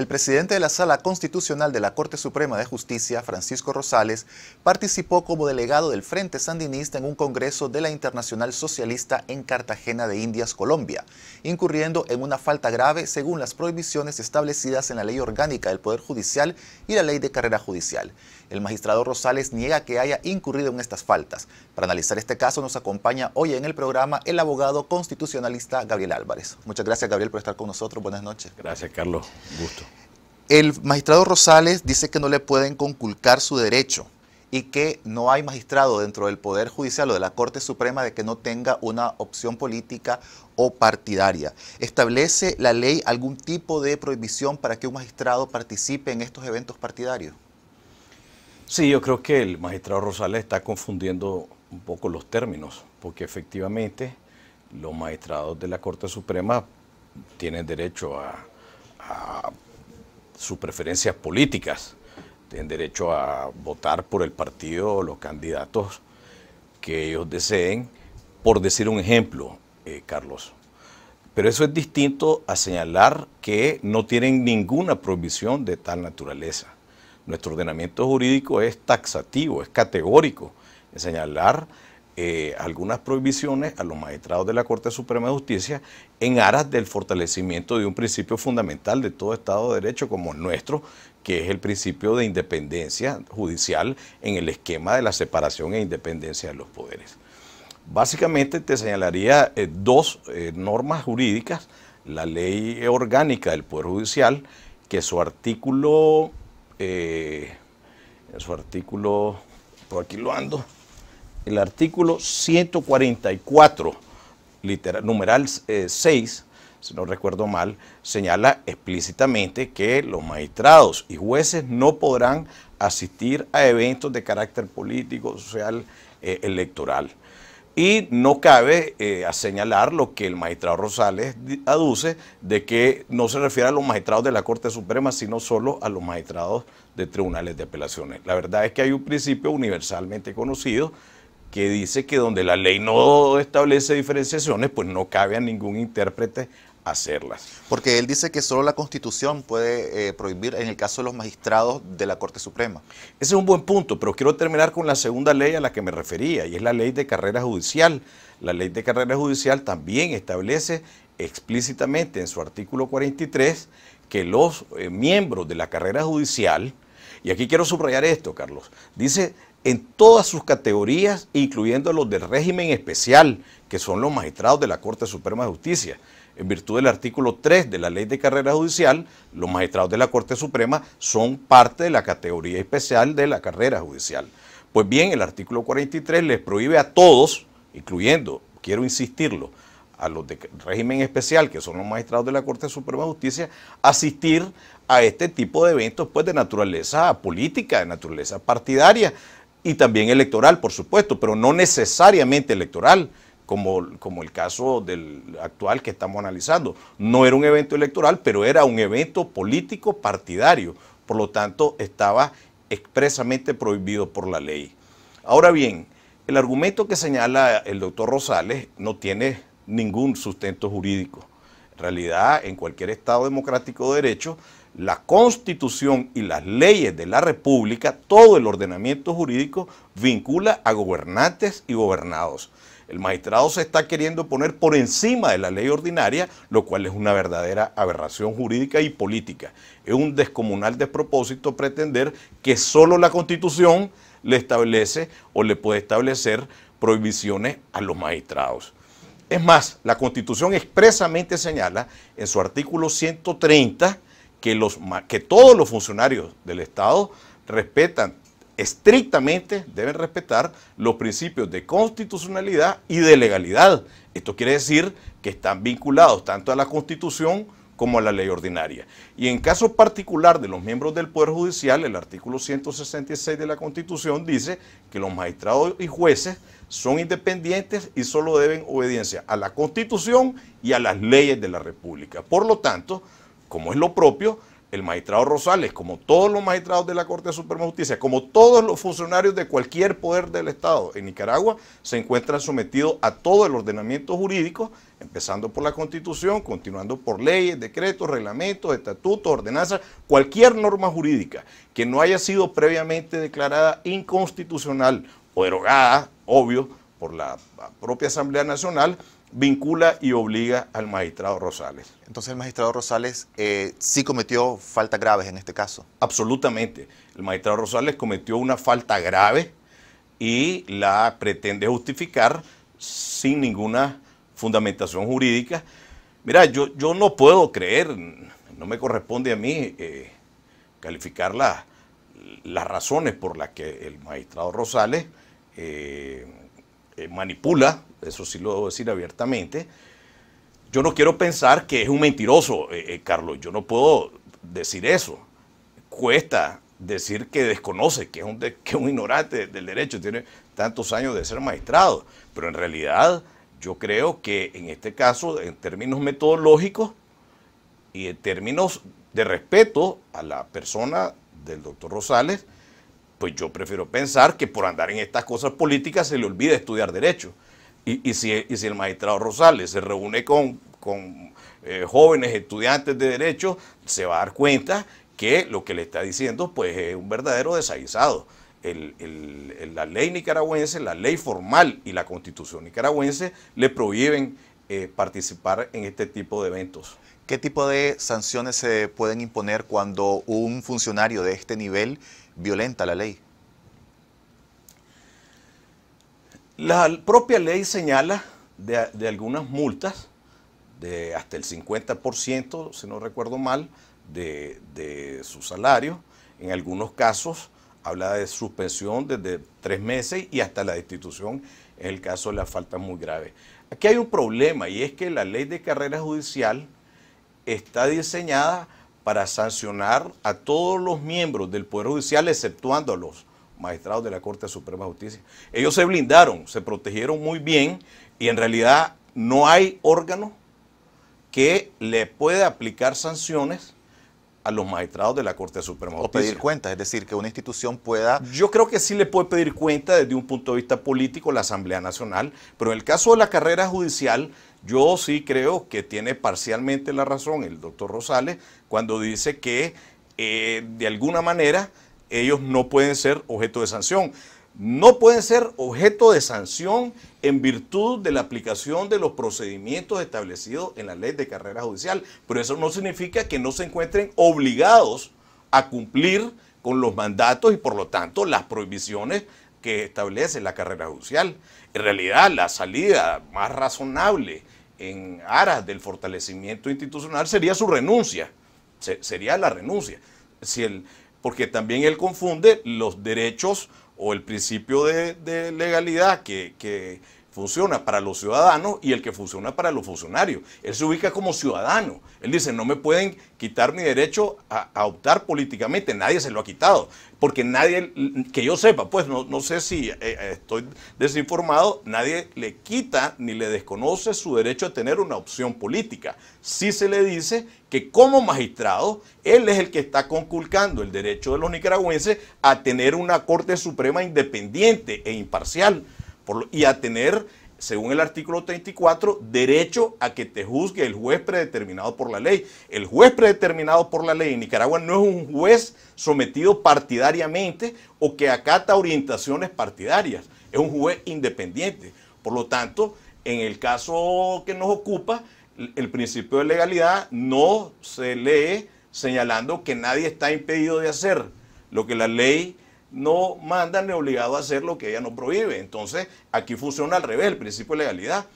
el presidente de la Sala Constitucional de la Corte Suprema de Justicia, Francisco Rosales, participó como delegado del Frente Sandinista en un congreso de la Internacional Socialista en Cartagena de Indias, Colombia, incurriendo en una falta grave según las prohibiciones establecidas en la Ley Orgánica del Poder Judicial y la Ley de Carrera Judicial. El magistrado Rosales niega que haya incurrido en estas faltas. Para analizar este caso nos acompaña hoy en el programa el abogado constitucionalista Gabriel Álvarez. Muchas gracias Gabriel por estar con nosotros. Buenas noches. Gracias Carlos. gusto. El magistrado Rosales dice que no le pueden conculcar su derecho y que no hay magistrado dentro del Poder Judicial o de la Corte Suprema de que no tenga una opción política o partidaria. ¿Establece la ley algún tipo de prohibición para que un magistrado participe en estos eventos partidarios? Sí, yo creo que el magistrado Rosales está confundiendo un poco los términos, porque efectivamente los magistrados de la Corte Suprema tienen derecho a, sus preferencias políticas, tienen derecho a votar por el partido o los candidatos que ellos deseen, por decir un ejemplo, eh, Carlos. Pero eso es distinto a señalar que no tienen ninguna prohibición de tal naturaleza. Nuestro ordenamiento jurídico es taxativo, es categórico en señalar eh, algunas prohibiciones a los magistrados de la Corte Suprema de Justicia en aras del fortalecimiento de un principio fundamental de todo Estado de Derecho como el nuestro, que es el principio de independencia judicial en el esquema de la separación e independencia de los poderes. Básicamente te señalaría eh, dos eh, normas jurídicas, la ley orgánica del Poder Judicial, que su artículo eh, en su artículo, por aquí lo ando, el artículo 144, numeral 6, eh, si no recuerdo mal, señala explícitamente que los magistrados y jueces no podrán asistir a eventos de carácter político, social, eh, electoral. Y no cabe eh, a señalar lo que el magistrado Rosales aduce de que no se refiere a los magistrados de la Corte Suprema, sino solo a los magistrados de tribunales de apelaciones. La verdad es que hay un principio universalmente conocido que dice que donde la ley no establece diferenciaciones, pues no cabe a ningún intérprete hacerlas. Porque él dice que solo la Constitución puede eh, prohibir en el caso de los magistrados de la Corte Suprema. Ese es un buen punto, pero quiero terminar con la segunda ley a la que me refería, y es la ley de carrera judicial. La ley de carrera judicial también establece explícitamente en su artículo 43 que los eh, miembros de la carrera judicial, y aquí quiero subrayar esto, Carlos, dice en todas sus categorías, incluyendo los del régimen especial, que son los magistrados de la Corte Suprema de Justicia en virtud del artículo 3 de la Ley de Carrera Judicial, los magistrados de la Corte Suprema son parte de la categoría especial de la carrera judicial. Pues bien, el artículo 43 les prohíbe a todos, incluyendo, quiero insistirlo, a los de régimen especial, que son los magistrados de la Corte Suprema de Justicia, asistir a este tipo de eventos pues, de naturaleza política, de naturaleza partidaria y también electoral, por supuesto, pero no necesariamente electoral como, el caso del actual que estamos analizando. No era un evento electoral, pero era un evento político partidario. Por lo tanto, estaba expresamente prohibido por la ley. Ahora bien, el argumento que señala el doctor Rosales no tiene ningún sustento jurídico. En realidad, en cualquier Estado democrático de derecho, la Constitución y las leyes de la República, todo el ordenamiento jurídico vincula a gobernantes y gobernados. El magistrado se está queriendo poner por encima de la ley ordinaria, lo cual es una verdadera aberración jurídica y política. Es un descomunal despropósito pretender que solo la constitución le establece o le puede establecer prohibiciones a los magistrados. Es más, la Constitución expresamente señala en su artículo 130 que, que todos los funcionarios del Estado respetan estrictamente deben respetar los principios de constitucionalidad y de legalidad. Esto quiere decir que están vinculados tanto a la Constitución como a la ley ordinaria. Y en caso particular de los miembros del Poder Judicial, el artículo 166 de la Constitución dice que los magistrados y jueces son independientes y solo deben obediencia a la Constitución y a las leyes de la República. Por lo tanto, como es lo propio, el magistrado Rosales, como todos los magistrados de la Corte Suprema Justicia, como todos los funcionarios de cualquier poder del Estado en Nicaragua, se encuentra sometido a todo el ordenamiento jurídico, empezando por la Constitución, continuando por leyes, decretos, reglamentos, estatutos, ordenanzas, cualquier norma jurídica que no haya sido previamente declarada inconstitucional o derogada, obvio, por la propia Asamblea Nacional, vincula y obliga al magistrado Rosales. Entonces el magistrado Rosales eh, sí cometió faltas graves en este caso. Absolutamente. El magistrado Rosales cometió una falta grave y la pretende justificar sin ninguna fundamentación jurídica. Mira, yo, yo no puedo creer, no me corresponde a mí eh, calificar las razones por las que el magistrado Rosales... Eh, eh, manipula, eso sí lo debo decir abiertamente, yo no quiero pensar que es un mentiroso, eh, eh, Carlos, yo no puedo decir eso. Cuesta decir que desconoce, que es un, que un ignorante del derecho, tiene tantos años de ser magistrado, pero en realidad yo creo que en este caso, en términos metodológicos y en términos de respeto a la persona del doctor Rosales, pues yo prefiero pensar que por andar en estas cosas políticas se le olvida estudiar derecho. Y, y, si, el magistrado Rosales se reúne con, eh, jóvenes estudiantes de derecho, se va a dar cuenta que lo que le está diciendo pues es un verdadero desaguisado. la ley nicaragüense, la ley formal y la constitución nicaragüense le prohíben eh, participar en este tipo de eventos. ¿Qué tipo de sanciones se pueden imponer cuando un funcionario de este nivel violenta la ley? La propia ley señala de, algunas multas de hasta el 50%, si no recuerdo mal, de, de su salario. En algunos casos habla de suspensión desde tres meses y hasta la destitución en el caso de la falta muy grave. Aquí hay un problema y es que la ley de carrera judicial está diseñada para sancionar a todos los miembros del Poder Judicial, exceptuando a los magistrados de la Corte Suprema de Justicia. Ellos se blindaron, se protegieron muy bien y en realidad no hay órgano que le pueda aplicar sanciones a los magistrados de la Corte Suprema de O pedir cuenta, es decir, que una institución pueda... Yo creo que sí le puede pedir cuenta desde un punto de vista político la Asamblea Nacional, pero en el caso de la carrera judicial, yo sí creo que tiene parcialmente la razón el doctor Rosales cuando dice que eh, de alguna manera ellos no pueden ser objeto de sanción no pueden ser objeto de sanción en virtud de la aplicación de los procedimientos establecidos en la ley de carrera judicial, pero eso no significa que no se encuentren obligados a cumplir con los mandatos y por lo tanto las prohibiciones que establece la carrera judicial. En realidad, la salida más razonable en aras del fortalecimiento institucional sería su renuncia, sería la renuncia, porque también él confunde los derechos o el principio de, legalidad que funciona para los ciudadanos y el que funciona para los funcionarios. Él se ubica como ciudadano. Él dice, no me pueden quitar mi derecho a, optar políticamente, nadie se lo ha quitado, porque nadie, que yo sepa, pues no, no sé si eh, eh, estoy desinformado, nadie le quita ni le desconoce su derecho a tener una opción política. si se le dice que como magistrado, él es el que está conculcando el derecho de los nicaragüenses a tener una Corte Suprema independiente e imparcial y a tener, según el artículo 34, derecho a que te juzgue el juez predeterminado por la ley. El juez predeterminado por la ley en Nicaragua no es un juez sometido partidariamente o que acata orientaciones partidarias. Es un juez independiente. Por lo tanto, en el caso que nos ocupa, el principio de legalidad no se lee señalando que nadie está impedido de hacer lo que la ley no manda ni obligado a hacer lo que ella no prohíbe. Entonces, aquí funciona al revés el principio de legalidad.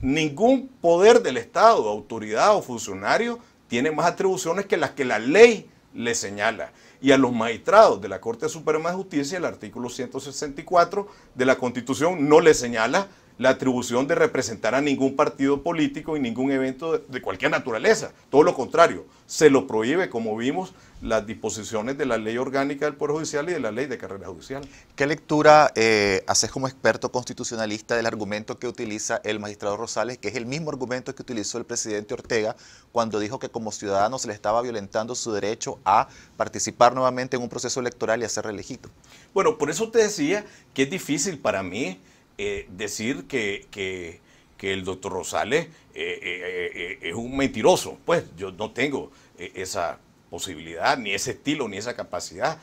Ningún poder del Estado, autoridad o funcionario tiene más atribuciones que las que la ley le señala. Y a los magistrados de la Corte Suprema de Justicia, el artículo 164 de la Constitución no le señala la atribución de representar a ningún partido político y ningún evento de cualquier naturaleza. Todo lo contrario, se lo prohíbe, como vimos, las disposiciones de la ley orgánica del Poder Judicial y de la ley de carrera judicial. ¿Qué lectura eh, haces como experto constitucionalista del argumento que utiliza el magistrado Rosales, que es el mismo argumento que utilizó el presidente Ortega cuando dijo que como ciudadano se le estaba violentando su derecho a participar nuevamente en un proceso electoral y a ser reelegido? Bueno, por eso te decía que es difícil para mí eh, decir que, el doctor Rosales eh, eh, es un mentiroso. Pues yo no tengo esa posibilidad, ni ese estilo, ni esa capacidad.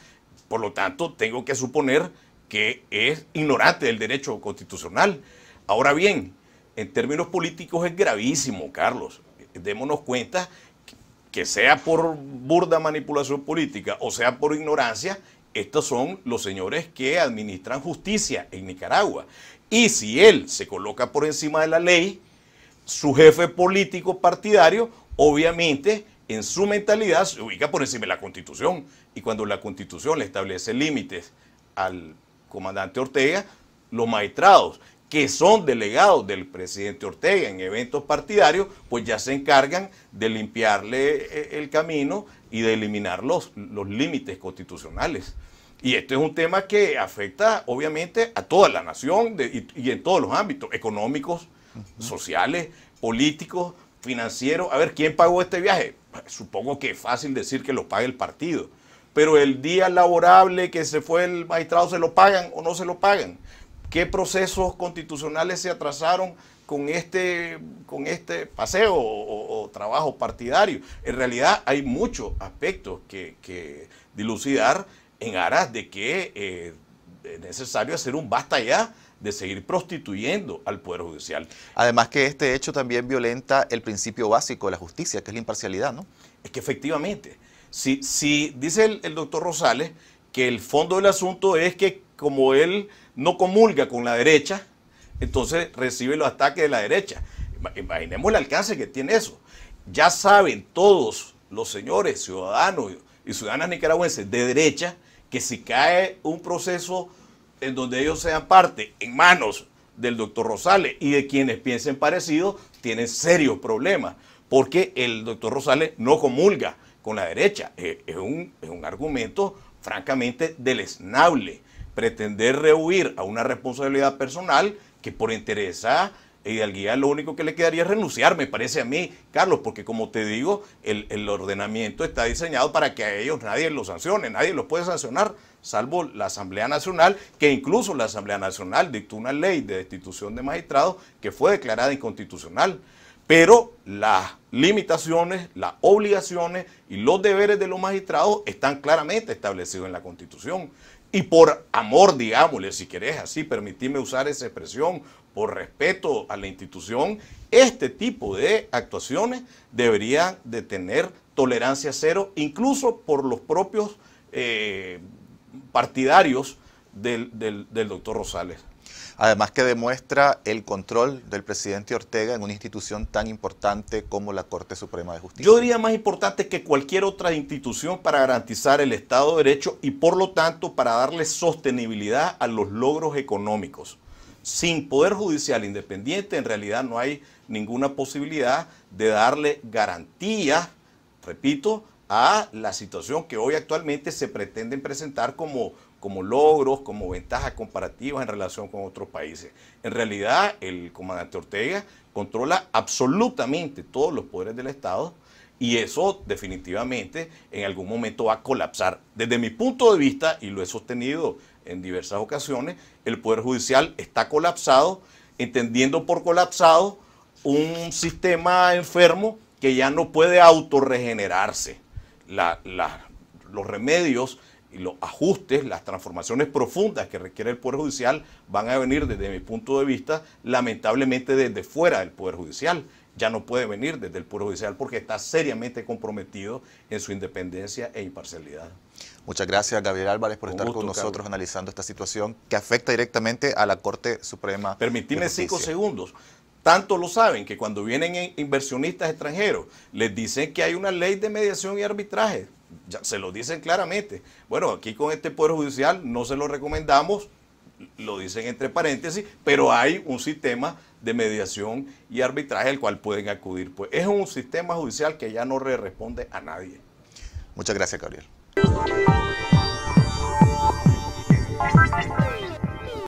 Por lo tanto, tengo que suponer que es ignorante del derecho constitucional. Ahora bien, en términos políticos es gravísimo, Carlos. Démonos cuenta que sea por burda manipulación política o sea por ignorancia, estos son los señores que administran justicia en Nicaragua. Y si él se coloca por encima de la ley, su jefe político partidario, obviamente, en su mentalidad se ubica por encima de la constitución. Y cuando la constitución le establece límites al comandante Ortega, los maestrados, que son delegados del presidente Ortega en eventos partidarios, pues ya se encargan de limpiarle eh, el camino y de eliminar los, los límites constitucionales. Y este es un tema que afecta obviamente a toda la nación y, en todos los ámbitos, económicos, sociales, políticos, financieros. A ver, ¿quién pagó este viaje? Supongo que es fácil decir que lo pague el partido, pero el día laborable que se fue el magistrado, ¿se lo pagan o no se lo pagan? ¿Qué procesos constitucionales se atrasaron con este, con este paseo o, trabajo partidario? En realidad hay muchos aspectos que dilucidar en aras de que eh, es necesario hacer un basta ya de seguir prostituyendo al Poder Judicial. Además que este hecho también violenta el principio básico de la justicia, que es la imparcialidad, ¿no? Es que efectivamente, si, si dice el doctor Rosales que el fondo del asunto es que como él no comulga con la derecha, entonces recibe los ataques de la derecha. Imaginemos el alcance que tiene eso. Ya saben todos los señores, ciudadanos y ciudadanas nicaragüenses de derecha, que si cae un proceso en donde ellos sean parte, en manos del doctor Rosales y de quienes piensen parecido, tienen serios problemas, porque el doctor Rosales no comulga con la derecha. Eh, es un, es un argumento francamente deleznable pretender rehuir a una responsabilidad personal que por interesa y al guía lo único que le quedaría es renunciar, me parece a mí, Carlos, porque como te digo, el, el, ordenamiento está diseñado para que a ellos nadie los sancione, nadie los puede sancionar, salvo la Asamblea Nacional, que incluso la Asamblea Nacional dictó una ley de destitución de magistrados que fue declarada inconstitucional. Pero las limitaciones, las obligaciones y los deberes de los magistrados están claramente establecidos en la Constitución y por amor, digámosle, si querés así, permitime usar esa expresión, por respeto a la institución, este tipo de actuaciones deberían de tener tolerancia cero, incluso por los propios eh, partidarios del, del doctor Rosales. Además que demuestra el control del presidente Ortega en una institución tan importante como la Corte Suprema de Justicia. Yo diría más importante que cualquier otra institución para garantizar el Estado de Derecho y por lo tanto para darle sostenibilidad a los logros económicos sin poder judicial independiente, en realidad no hay ninguna posibilidad de darle garantía, repito, a la situación que hoy actualmente se pretenden presentar como, como logros, como ventajas comparativas en relación con otros países. En realidad, el comandante Ortega controla absolutamente todos los poderes del Estado y eso definitivamente en algún momento va a colapsar. Desde mi punto de vista, y lo he sostenido en diversas ocasiones, el Poder Judicial está colapsado, entendiendo por colapsado un sistema enfermo que ya no puede autorregenerarse. los remedios y los ajustes, las transformaciones profundas que requiere el Poder Judicial van a venir desde mi punto de vista, lamentablemente desde fuera del Poder Judicial. Ya no puede venir desde el Poder Judicial porque está seriamente comprometido en su independencia e imparcialidad. Muchas gracias, Gabriel Álvarez, por estar con nosotros analizando esta situación que afecta directamente a la Corte Suprema. Permitime cinco segundos. Tanto lo saben que cuando vienen inversionistas extranjeros, les dicen que hay una ley de mediación y arbitraje. se lo dicen claramente. Bueno, aquí con este Poder Judicial no se lo recomendamos, lo dicen entre paréntesis, pero hay un sistema de mediación y arbitraje al cual pueden acudir. Pues es un sistema judicial que ya no responde a nadie. Muchas gracias, Gabriel. Thank you.